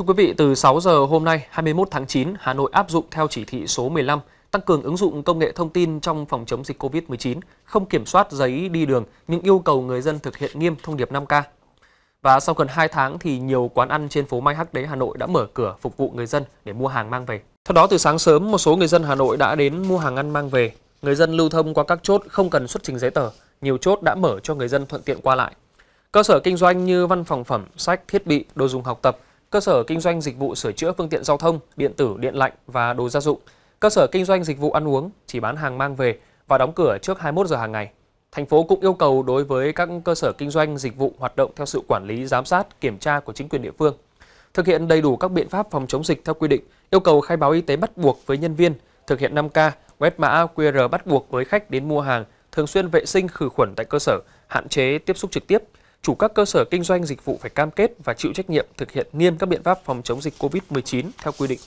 Thưa quý vị, từ 6 giờ hôm nay 21 tháng 9, Hà Nội áp dụng theo chỉ thị số 15 tăng cường ứng dụng công nghệ thông tin trong phòng chống dịch COVID-19, không kiểm soát giấy đi đường nhưng yêu cầu người dân thực hiện nghiêm thông điệp 5K. Và sau gần 2 tháng thì nhiều quán ăn trên phố Mai Hắc Đế Hà Nội đã mở cửa phục vụ người dân để mua hàng mang về. Theo đó, từ sáng sớm, một số người dân Hà Nội đã đến mua hàng ăn mang về. Người dân lưu thông qua các chốt không cần xuất trình giấy tờ, nhiều chốt đã mở cho người dân thuận tiện qua lại. Cơ sở kinh doanh như văn phòng phẩm, sách, thiết bị, đồ dùng học tập – cơ sở kinh doanh dịch vụ sửa chữa phương tiện giao thông, điện tử, điện lạnh và đồ gia dụng, cơ sở kinh doanh dịch vụ ăn uống chỉ bán hàng mang về và đóng cửa trước 21 giờ hàng ngày. Thành phố cũng yêu cầu đối với các cơ sở kinh doanh dịch vụ hoạt động theo sự quản lý, giám sát, kiểm tra của chính quyền địa phương. Thực hiện đầy đủ các biện pháp phòng chống dịch theo quy định, yêu cầu khai báo y tế bắt buộc với nhân viên, thực hiện 5K, quét mã QR bắt buộc với khách đến mua hàng, thường xuyên vệ sinh khử khuẩn tại cơ sở, hạn chế tiếp xúc trực tiếp – chủ các cơ sở kinh doanh dịch vụ phải cam kết và chịu trách nhiệm thực hiện nghiêm các biện pháp phòng chống dịch COVID-19 theo quy định.